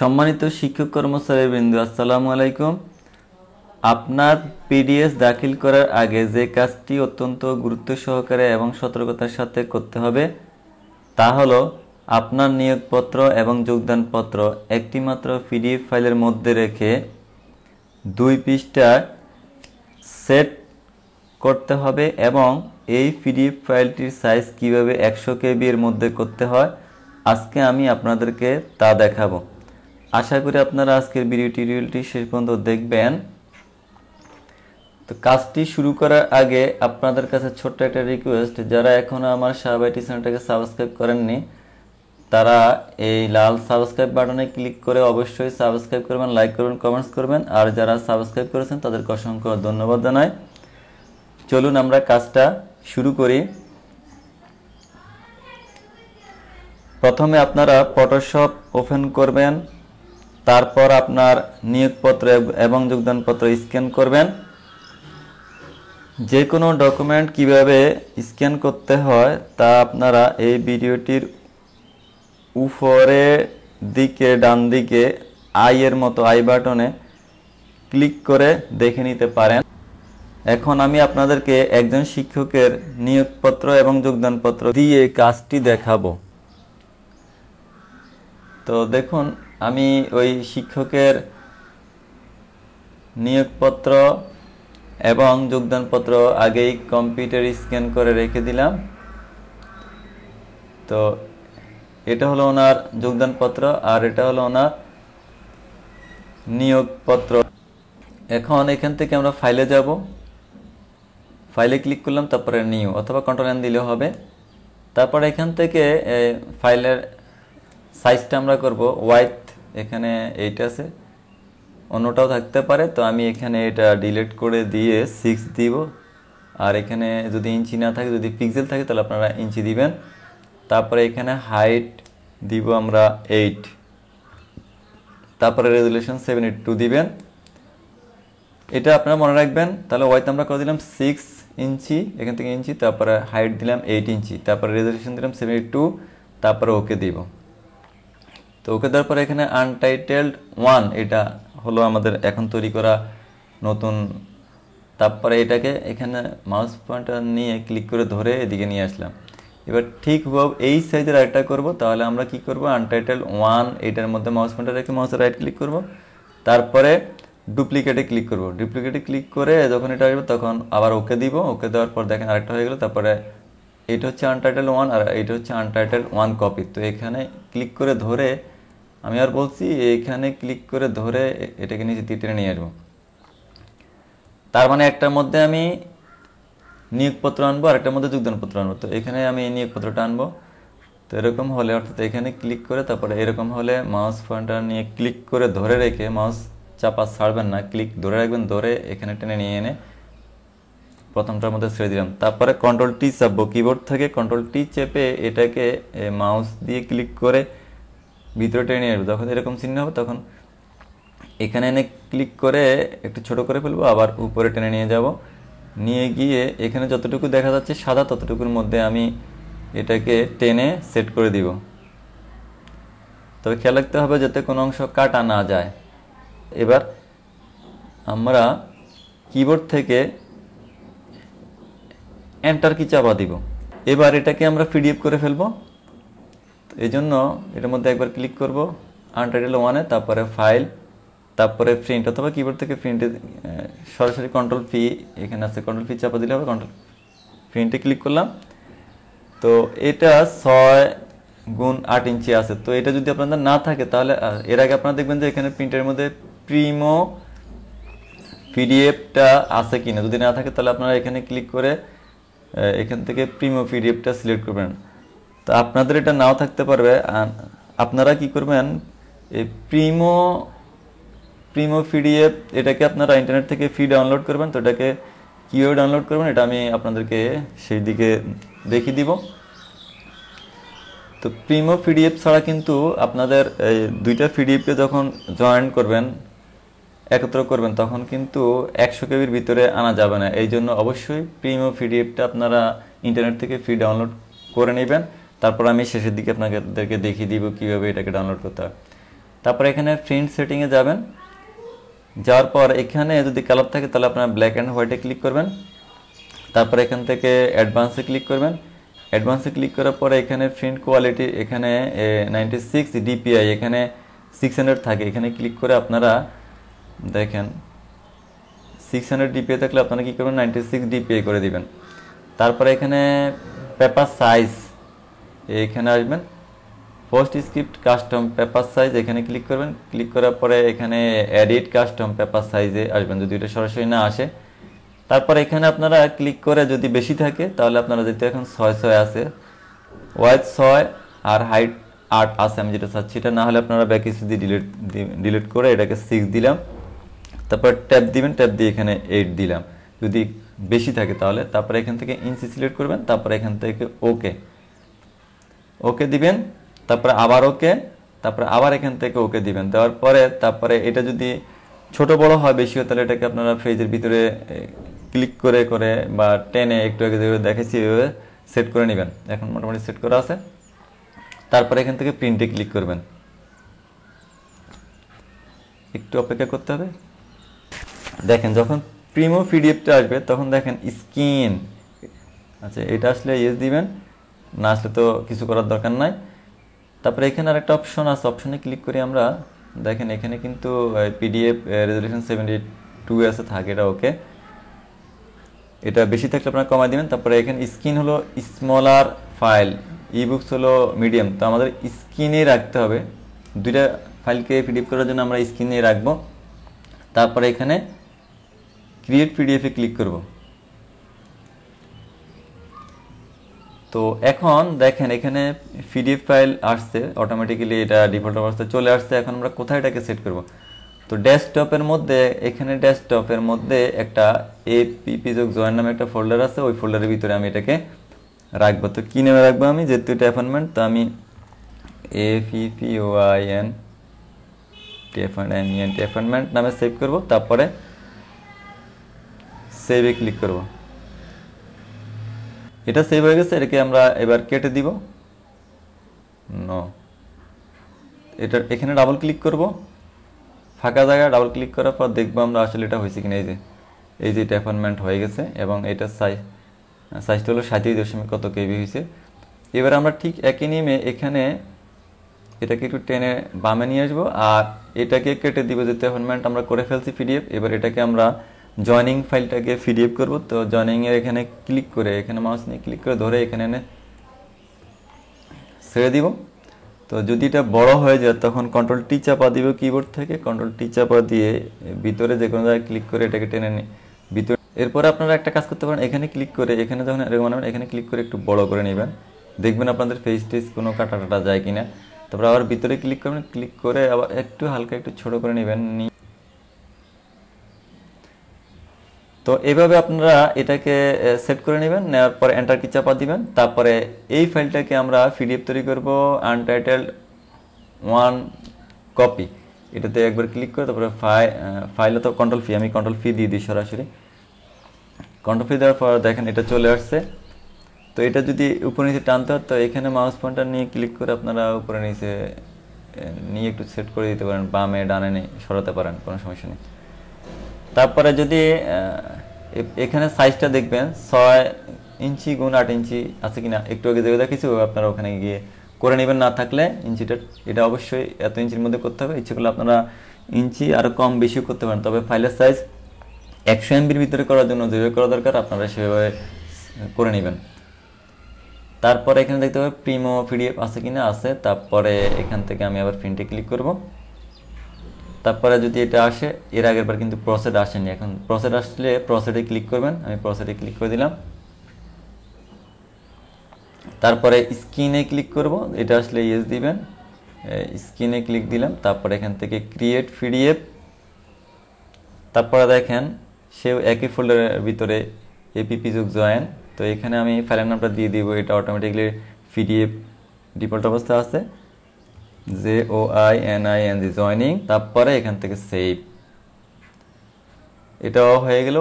সম্মানিত শিক্ষক কর্মচারী বিন্দু আসসালামু আলাইকুম আপনার পিডিএস দাখিল করার আগে যে কাজটি অত্যন্ত গুরুত্ব সহকারে এবং সতর্কতার সাথে করতে হবে তা হলো আপনার নিয়োগপত্র এবং যোগদানপত্র একটি মাত্র পিডিএফ ফাইলের মধ্যে রেখে দুই পৃষ্ঠা সেট করতে হবে এবং এই পিডিএফ ফাইলটির সাইজ কীভাবে একশো কেবির মধ্যে করতে হয় আজকে আমি আপনাদেরকে তা দেখাবো আশা করি আপনারা আজকের ভিডিও টিউটোরিয়ালটি শেষ পর্যন্ত দেখবেন তো কাজটি শুরু করার আগে আপনাদের কাছে ছোট্ট একটা রিকোয়েস্ট যারা এখনও আমার শাহবাইটি চ্যানেলটাকে সাবস্ক্রাইব করেননি তারা এই লাল সাবস্ক্রাইব বাটনে ক্লিক করে অবশ্যই সাবস্ক্রাইব করবেন লাইক করবেন কমেন্টস করবেন আর যারা সাবস্ক্রাইব করেছেন তাদেরকে অসংখ্য ধন্যবাদ জানাই চলুন আমরা কাজটা শুরু করি প্রথমে আপনারা ফটোশপ ওপেন করবেন তারপর আপনার নিয়োগপত্র এবং যোগদানপত্র স্ক্যান করবেন যে কোনো ডকুমেন্ট কিভাবে স্ক্যান করতে হয় তা আপনারা এই ভিডিওটির উপরে দিকে ডান দিকে আই এর মতো আই বাটনে ক্লিক করে দেখে নিতে পারেন এখন আমি আপনাদেরকে একজন শিক্ষকের নিয়োগপত্র এবং যোগদানপত্র দিয়ে কাজটি দেখাবো তো দেখুন আমি ওই শিক্ষকের নিয়োগপত্র এবং যোগদানপত্র আগেই কম্পিউটার স্ক্যান করে রেখে দিলাম তো এটা হলো ওনার যোগদানপত্র আর এটা হলো ওনার নিয়োগপত্র এখন এখান থেকে আমরা ফাইলে যাব ফাইলে ক্লিক করলাম তারপরে নিউ অথবা কন্ট্রোল এন দিলে হবে তারপরে এখান থেকে ফাইলের সাইজটা আমরা করব ওয়াইড এখানে এইটা আছে অন্যটাও থাকতে পারে তো আমি এখানে এটা ডিলিট করে দিয়ে সিক্স দিব আর এখানে যদি ইঞ্চি না থাকে যদি পিক্সেল থাকে তাহলে আপনারা ইঞ্চি দিবেন তারপরে এখানে হাইট দিব আমরা এইট তারপরে রেজুলেশন সেভেন এইট টু দিবেন এটা আপনারা মনে রাখবেন তাহলে ওয়াইতে আমরা করে দিলাম সিক্স ইঞ্চি এখান থেকে ইঞ্চি তারপরে হাইট দিলাম এইট ইঞ্চি তারপরে রেজুলেশন দিলাম সেভেন এইট টু তারপরে ওকে দিব তো ওকে দেওয়ার পরে এখানে আনটাইটেলড ওয়ান এটা হলো আমাদের এখন তৈরি করা নতুন তারপরে এটাকে এখানে মাউস পয়েন্টার নিয়ে ক্লিক করে ধরে এদিকে নিয়ে আসলাম এবার ঠিক হুবাব এই সাইজের আরেকটা করব তাহলে আমরা কি করব আনটাইটেল ওয়ান এটার মধ্যে মাউস পয়েন্টার রেখে মাউসে রাইট ক্লিক করব তারপরে ডুপ্লিকেটে ক্লিক করব ডুপ্লিকেটে ক্লিক করে যখন এটা আসবে তখন আবার ওকে দিব ওকে দেওয়ার পর দেখেন আরেকটা হয়ে গেলো তারপরে এটা হচ্ছে আনটাইটেল ওয়ান আর এটা হচ্ছে আনটাইটেল ওয়ান কপি তো এখানে ক্লিক করে ধরে আমি আর বলছি এখানে ক্লিক করে ধরে এটাকে নিচে তীরে নিয়ে আসবো তার মানে একটার মধ্যে আমি নিয়োগপত্র আনবো আর একটার মধ্যে যোগদানপত্র আনবো তো এখানে আমি এই নিয়োগপত্রটা আনবো তো এরকম হলে অর্থাৎ এখানে ক্লিক করে তারপরে এরকম হলে মাউস পয়েন্টার নিয়ে ক্লিক করে ধরে রেখে মাউস চাপা ছাড়বেন না ক্লিক ধরে রাখবেন ধরে এখানে টেনে নিয়ে এনে প্রথমটার মধ্যে ছেড়ে দিলাম তারপরে কন্ট্রোল টি চাপবো কিবোর্ড থেকে কন্ট্রোল টি চেপে এটাকে মাউস দিয়ে ক্লিক করে ভিতরে টেনে আসবে যখন এরকম চিহ্ন হবে তখন এখানে এনে ক্লিক করে একটু ছোট করে ফেলবো আবার উপরে টেনে নিয়ে যাব নিয়ে গিয়ে এখানে যতটুকু দেখা যাচ্ছে সাদা ততটুকুর মধ্যে আমি এটাকে টেনে সেট করে দিব তবে খেয়াল রাখতে হবে যাতে কোনো অংশ কাটা না যায় এবার আমরা কিবোর্ড থেকে এন্টার কি চাপা দিব এবার এটাকে আমরা পিডিএফ করে ফেলবো এই জন্য এটার মধ্যে একবার ক্লিক করব আনটাইটেল ওয়ানে তারপরে ফাইল তারপরে প্রিন্ট অথবা কিবোর্ড থেকে প্রিন্টে সরাসরি কন্ট্রোল ফি এখানে আছে কন্ট্রোল ফি চাপা দিলে হবে কন্ট্রোল প্রিন্টে ক্লিক করলাম তো এটা ছয় গুণ আট ইঞ্চি আছে তো এটা যদি আপনাদের না থাকে তাহলে এর আগে আপনারা দেখবেন যে এখানে প্রিন্টের মধ্যে প্রিমো পিডিএফটা আছে কিনা যদি না থাকে তাহলে আপনারা এখানে ক্লিক করে এখান থেকে প্রিমো পিডিএফটা সিলেক্ট করবেন তো আপনাদের এটা নাও থাকতে পারবে আপনারা কি করবেন এই প্রিমো প্রিমো পিডিএফ এটাকে আপনারা ইন্টারনেট থেকে ফি ডাউনলোড করবেন তো এটাকে কীভাবে ডাউনলোড করবেন এটা আমি আপনাদেরকে সেই দিকে দেখিয়ে দিব তো প্রিমো পিডিএফ ছাড়া কিন্তু আপনাদের এই দুইটা পিডিএফকে যখন জয়েন করবেন একত্র করবেন তখন কিন্তু একশো কেবির ভিতরে আনা যাবে না এই জন্য অবশ্যই প্রিমো পিডিএফটা আপনারা ইন্টারনেট থেকে ফি ডাউনলোড করে নেবেন তারপর আমি শেষের দিকে আপনাদেরকে দেখিয়ে দিব কীভাবে এটাকে ডাউনলোড করতে হয় তারপর এখানে প্রিন্ট সেটিংয়ে যাবেন যাওয়ার পর এখানে যদি কালার থাকে তাহলে আপনারা ব্ল্যাক অ্যান্ড হোয়াইটে ক্লিক করবেন তারপর এখান থেকে অ্যাডভান্সে ক্লিক করবেন অ্যাডভান্সে ক্লিক করার পরে এখানে প্রিন্ট কোয়ালিটি এখানে নাইনটি সিক্স ডিপিআই এখানে সিক্স হান্ড্রেড থাকে এখানে ক্লিক করে আপনারা দেখেন সিক্স হান্ড্রেড ডিপিআই থাকলে আপনারা কী করবেন নাইনটি সিক্স ডিপিআই করে দেবেন তারপরে এখানে পেপার সাইজ এখানে আসবেন postscript custom paper size এখানে ক্লিক করবেন ক্লিক করার পরে এখানে এডিট কাস্টম পেপার সাইজে আসবেন যদি এটা সরাসরি না আসে তারপর এখানে আপনারা ক্লিক করে যদি বেশি থাকে তাহলে আপনারা যেহেতু এখন ছয় ছয় আছে ওয়াইড ছয় আর হাইট আট আছে আমি যেটা চাচ্ছি এটা না হলে আপনারা ব্যাক ইসি ডিলিট ডিলিট করে এটাকে সিক্স দিলাম তারপর ট্যাপ দিবেন ট্যাপ দিয়ে এখানে এইট দিলাম যদি বেশি থাকে তাহলে তারপরে এখান থেকে ইনসি সিলেক্ট করবেন তারপরে এখান থেকে ওকে ওকে দিবেন তারপরে আবার ওকে তারপরে আবার এখান থেকে ওকে দিবেন দেওয়ার পরে তারপরে এটা যদি ছোট বড় হয় বেশি হয় তাহলে এটাকে আপনারা ফ্রিজের ভিতরে ক্লিক করে করে বা টেনে একটু আগে দেখেছি এভাবে সেট করে নেবেন এখন মোটামুটি সেট করা আছে তারপরে এখান থেকে প্রিন্টে ক্লিক করবেন একটু অপেক্ষা করতে হবে দেখেন যখন প্রিমো পিডিএফটা আসবে তখন দেখেন স্কিন আচ্ছা এটা আসলে ইয়েস দিবেন না আসলে তো কিছু করার দরকার নাই তারপরে এখানে আরেকটা অপশন আছে অপশনে ক্লিক করি আমরা দেখেন এখানে কিন্তু পিডিএফ রেজলিউশন সেভেন্টি টু আছে থাকে এটা ওকে এটা বেশি থাকলে আপনারা কমাই দেবেন তারপরে এখানে স্ক্রিন হলো স্মলার ফাইল ই বুকস হলো মিডিয়াম তো আমাদের স্ক্রিনে রাখতে হবে দুইটা ফাইলকে পিডিএফ করার জন্য আমরা স্ক্রিনে রাখবো তারপরে এখানে ক্রিয়েট পিডিএফে ক্লিক করবো তো এখন দেখেন এখানে পিডিএফ ফাইল আসছে অটোমেটিক্যালি এটা ডিফল্ট অবস্থায় চলে আসছে এখন আমরা কোথায় এটাকে সেট করব তো ডেস্কটপের মধ্যে এখানে ডেস্কটপের মধ্যে একটা এপিপি যোগ জয়েন নামে একটা ফোল্ডার আছে ওই ফোল্ডারের ভিতরে আমি এটাকে রাখবো তো কী নামে রাখবো আমি যেহেতু এটা অ্যাপয়েন্টমেন্ট তো আমি APP O I N appointment নামে সেভ করব তারপরে সেভে ক্লিক করবো এটা সেভ হয়ে গেছে এটাকে আমরা এবার কেটে দিব ন এটা এখানে ডাবল ক্লিক করব ফাঁকা জায়গায় ডাবল ক্লিক করার পর দেখবো আমরা আসলে এটা হয়েছে কিনা এই যে এই যে এটা অ্যাপয়েন্টমেন্ট হয়ে গেছে এবং এটা সাইজ সাইজটা হলো সাঁত্রিশ দশমিক কত কেবি হয়েছে এবার আমরা ঠিক একই নিয়মে এখানে এটাকে একটু টেনে বামে নিয়ে আসবো আর এটাকে কেটে দিব যে অ্যাপয়েন্টমেন্ট আমরা করে ফেলছি পিডিএফ এবার এটাকে আমরা জয়নিং ফাইলটাকে ফিডিএফ করব তো জয়নিংয়ের এখানে ক্লিক করে এখানে মাউস নিয়ে ক্লিক করে ধরে এখানে এনে ছেড়ে দিব তো যদি এটা বড় হয়ে যায় তখন কন্ট্রোল টি চাপা দিব কিবোর্ড থেকে কন্ট্রোল টি চাপা দিয়ে ভিতরে যে কোনো জায়গায় ক্লিক করে এটাকে টেনে নিই ভিতরে এরপরে আপনারা একটা কাজ করতে পারেন এখানে ক্লিক করে এখানে যখন এরকম মানে এখানে ক্লিক করে একটু বড় করে নেবেন দেখবেন আপনাদের ফেস টেস কোনো কাটা টাটা যায় কিনা তারপরে আবার ভিতরে ক্লিক করবেন ক্লিক করে আবার একটু হালকা একটু ছোট করে নেবেন তো এইভাবে আপনারা এটাকে সেট করে নেবেন নেওয়ার পরে এন্টার কি চাপা দিবেন তারপরে এই ফাইলটাকে আমরা পিডিএফ তৈরি করব আনটাইটেলড ওয়ান কপি এটাতে একবার ক্লিক করে তারপরে ফাই ফাইল তো কন্ট্রোল ফি আমি কন্ট্রোল ফি দিয়ে দিই সরাসরি কন্ট্রোল ফি দেওয়ার পর দেখেন এটা চলে আসছে তো এটা যদি উপরে নিচে টানতে হয় তো এখানে মাউস পয়েন্টার নিয়ে ক্লিক করে আপনারা উপরে নিচে নিয়ে একটু সেট করে দিতে পারেন বামে ডানে সরাতে পারেন কোনো সমস্যা নেই তারপরে যদি এখানে সাইজটা দেখবেন ছয় ইঞ্চি গুণ আট ইঞ্চি আছে কিনা একটু আগে যেগুলো কিছু আপনারা ওখানে গিয়ে করে নেবেন না থাকলে ইঞ্চিটা এটা অবশ্যই এত ইঞ্চির মধ্যে করতে হবে ইচ্ছে করলে আপনারা ইঞ্চি আরও কম বেশি করতে পারেন তবে ফাইলের সাইজ একশো এমবির ভিতরে করার জন্য যেভাবে করা দরকার আপনারা সেভাবে করে নেবেন তারপরে এখানে দেখতে হবে প্রিমো পিডিএফ আছে কিনা আছে তারপরে এখান থেকে আমি আবার প্রিন্টে ক্লিক করবো তারপরে যদি এটা আসে এর আগের বার কিন্তু প্রসেড আসেনি এখন প্রসেড আসলে প্রসেডে ক্লিক করবেন আমি প্রসেডে ক্লিক করে দিলাম তারপরে স্ক্রিনে ক্লিক করব এটা আসলে ইয়েস দিবেন স্ক্রিনে ক্লিক দিলাম তারপরে এখান থেকে ক্রিয়েট পিডিএফ তারপরে দেখেন সেও একই ফোল্ডারের ভিতরে এপিপি যুগ জয়েন তো এখানে আমি ফাইলের নামটা দিয়ে দিব এটা অটোমেটিকলি পিডিএফ ডিফল্ট অবস্থা আছে J O I N I N G joining তারপরে এখান থেকে সেভ এটাও হয়ে গেল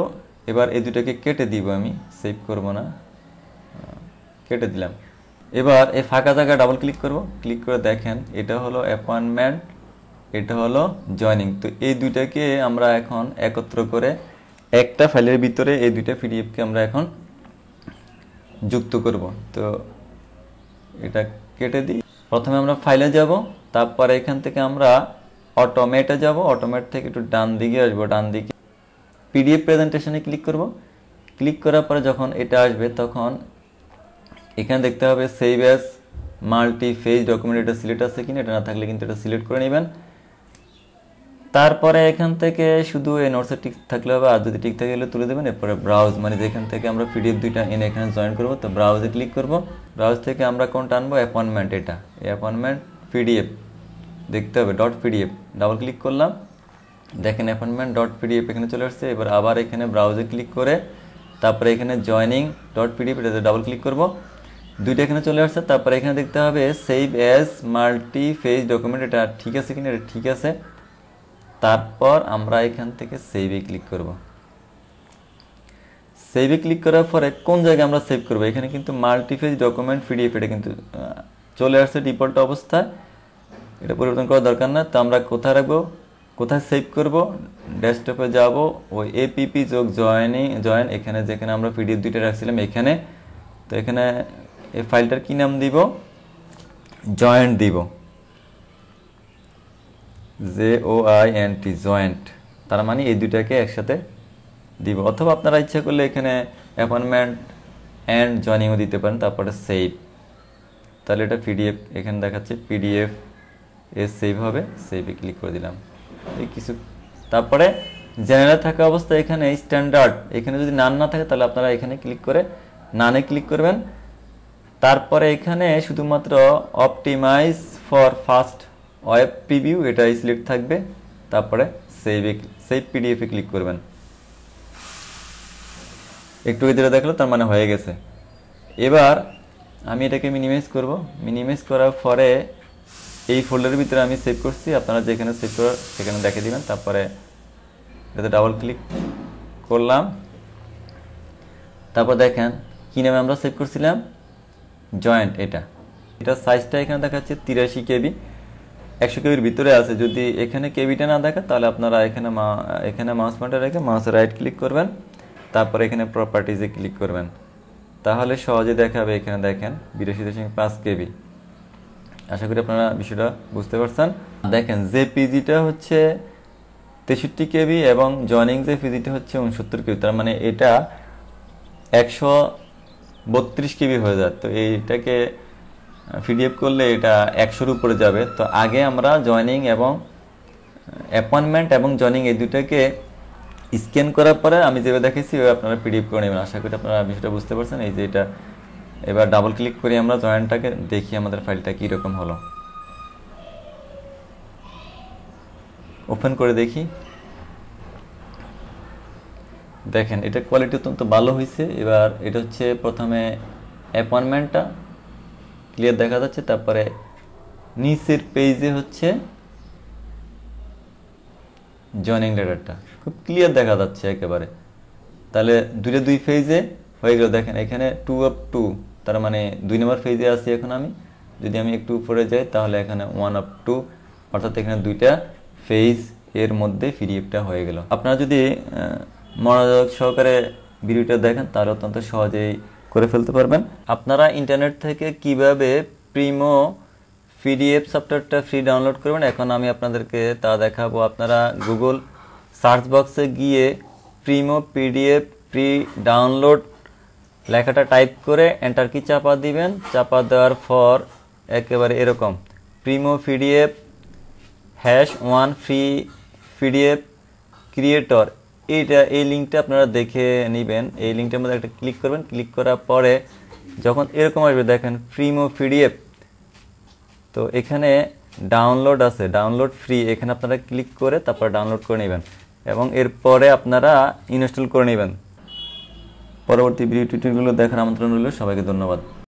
এবার এই দুটাকে কেটে দিব আমি সেভ করব না কেটে দিলাম এবার এই ফাঁকা জায়গায় ডাবল ক্লিক করব ক্লিক করে দেখেন এটা হলো অ্যাপয়েন্টমেন্ট এটা হলো জয়নিং তো এই দুইটাকে আমরা এখন একত্র করে একটা ফাইলের ভিতরে এই দুইটা পিডিএফকে আমরা এখন যুক্ত করব তো এটা কেটে দিই প্রথমে আমরা ফাইলে যাব তারপরে এখান থেকে আমরা অটোমেটে যাব অটোমেট থেকে একটু ডান দিকে আসবো ডান দিকে পিডিএফ প্রেজেন্টেশনে ক্লিক করব ক্লিক করার পরে যখন এটা আসবে তখন এখানে দেখতে হবে সেই ব্যাস মাল্টি ফেজ ডকুমেন্ট এটা সিলেক্ট আছে কিনা এটা না থাকলে কিন্তু এটা সিলেক্ট করে নেবেন তারপরে এখান থেকে শুধু এই নোটসে টিক থাকলে হবে আর যদি টিক থাকে গেলে তুলে দেবেন এরপরে ব্রাউজ মানে যেখান থেকে আমরা পিডিএফ দুইটা এনে এখানে জয়েন করবো তো ব্রাউজে ক্লিক করব ব্রাউজ থেকে আমরা কোনটা আনবো অ্যাপয়েন্টমেন্ট এটা এই অ্যাপয়েন্টমেন্ট পিডিএফ দেখতে হবে ডট পিডিএফ ডাবল ক্লিক করলাম দেখেন অ্যাপয়েন্টমেন্ট ডট পিডিএফ এখানে চলে আসছে এবার আবার এখানে ব্রাউজে ক্লিক করে তারপরে এখানে জয়নিং ডট পিডিএফ এটাতে ডাবল ক্লিক করব দুইটা এখানে চলে আসছে তারপরে এখানে দেখতে হবে save as multi phase document এটা ঠিক আছে কিনা এটা ঠিক আছে তারপর আমরা এখান থেকে সেভে ক্লিক করব সেভে ক্লিক করার পরে কোন জায়গায় আমরা সেভ করব এখানে কিন্তু মাল্টিফেজ ডকুমেন্ট পিডিএফ এটা কিন্তু চলে আসছে ডিফল্ট অবস্থায় এটা পরিবর্তন করার দরকার না তো আমরা কোথায় রাখবো কোথায় সেভ করব ডেস্কটপে যাব ওই এপিপি যোগ জয়েনি জয়েন এখানে যেখানে আমরা পিডিএফ দুইটা রাখছিলাম এখানে তো এখানে এই ফাইলটার কী নাম দিব জয়েন্ট দিব J O I N T joint তার মানে এই দুটাকে একসাথে দিব অথবা আপনারা ইচ্ছা করলে এখানে অ্যাপয়েন্টমেন্ট অ্যান্ড জয়নিংও দিতে পারেন তারপরে সেভ তাহলে এটা পিডিএফ এখানে দেখাচ্ছে পিডিএফ এ সেভ হবে সেভে ক্লিক করে দিলাম এই কিছু তারপরে জেনারেল থাকা অবস্থায় এখানে স্ট্যান্ডার্ড এখানে যদি নান না থাকে তাহলে আপনারা এখানে ক্লিক করে নানে ক্লিক করবেন তারপরে এখানে শুধুমাত্র optimize for fast web preview এটাই সিলেক্ট থাকবে তারপরে সেভে সেভ পিডিএফে ক্লিক করবেন একটু ভিতরে দেখলো তার মানে হয়ে গেছে এবার আমি এটাকে মিনিমাইজ করব মিনিমাইজ করার পরে এই ফোল্ডারের ভিতরে আমি সেভ করছি আপনারা যেখানে সেভ করার সেখানে দেখে দিবেন তারপরে এটাতে ডাবল ক্লিক করলাম তারপর দেখেন কী নামে আমরা সেভ করছিলাম জয়েন্ট এটা এটা সাইজটা এখানে দেখাচ্ছে তিরাশি কেবি একশো কেবির ভিতরে আছে যদি এখানে কেবিটা না দেখে তাহলে আপনারা এখানে মা এখানে মাউস পয়েন্টার রেখে মাউস রাইট ক্লিক করবেন তারপর এখানে প্রপার্টিজে ক্লিক করবেন তাহলে সহজে দেখাবে এখানে দেখেন বিরাশি দশমিক পাঁচ কেবি আশা করি আপনারা বিষয়টা বুঝতে পারছেন দেখেন যে পিজিটা হচ্ছে তেষট্টি কেবি এবং জয়নিং যে পিজিটা হচ্ছে উনসত্তর কেবি তার মানে এটা একশো বত্রিশ কেবি হয়ে যায় তো এইটাকে পিডিএফ করলে এটা একশোর উপরে যাবে তো আগে আমরা জয়নিং এবং অ্যাপয়েন্টমেন্ট এবং জয়নিং এই দুটাকে স্ক্যান করার পরে আমি যেভাবে দেখেছি ওই আপনারা পিডিএফ করে নেবেন আশা করি আপনারা বিষয়টা বুঝতে পারছেন এই যে এটা এবার ডাবল ক্লিক করে আমরা জয়েন্টটাকে দেখি আমাদের ফাইলটা কীরকম হলো ওপেন করে দেখি দেখেন এটা কোয়ালিটি অত্যন্ত ভালো হয়েছে এবার এটা হচ্ছে প্রথমে অ্যাপয়েন্টমেন্টটা ক্লিয়ার দেখা যাচ্ছে তারপরে নিচের পেজে হচ্ছে জয়নিং লেটারটা খুব ক্লিয়ার দেখা যাচ্ছে একেবারে তাহলে দুইটা দুই ফেজে হয়ে গেল দেখেন এখানে টু অফ টু তার মানে দুই নম্বর ফেজে আছি এখন আমি যদি আমি একটু উপরে যাই তাহলে এখানে ওয়ান অফ টু অর্থাৎ এখানে দুইটা ফেজ এর মধ্যে ফ্রি হয়ে গেল আপনারা যদি মনোযোগ সহকারে ভিডিওটা দেখেন তাহলে অত্যন্ত সহজেই করে ফেলতে পারবেন আপনারা ইন্টারনেট থেকে কিভাবে প্রিমো পিডিএফ সফটওয়্যারটা ফ্রি ডাউনলোড করবেন এখন আমি আপনাদেরকে তা দেখাবো আপনারা গুগল সার্চ বক্সে গিয়ে প্রিমো পিডিএফ প্রি ডাউনলোড লেখাটা টাইপ করে এন্টার কি চাপা দিবেন চাপা দেওয়ার পর একেবারে এরকম Primo PDF hash one free PDF creator এইটা এই লিঙ্কটা আপনারা দেখে নেবেন এই লিঙ্কটার মধ্যে একটা ক্লিক করবেন ক্লিক করার পরে যখন এরকম আসবে দেখেন ফ্রিমো পিডিএফ তো এখানে ডাউনলোড আছে ডাউনলোড ফ্রি এখানে আপনারা ক্লিক করে তারপর ডাউনলোড করে নেবেন এবং এরপরে আপনারা ইনস্টল করে নেবেন পরবর্তী ভিডিও টিউটোরিয়ালগুলো দেখার আমন্ত্রণ রইল সবাইকে ধন্যবাদ